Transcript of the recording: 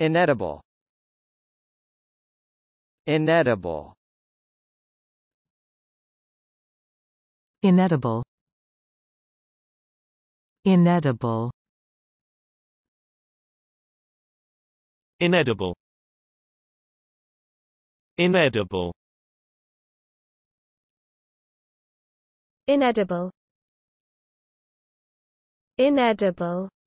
Inedible Inedible Inedible Inedible Inedible Inedible Inedible Inedible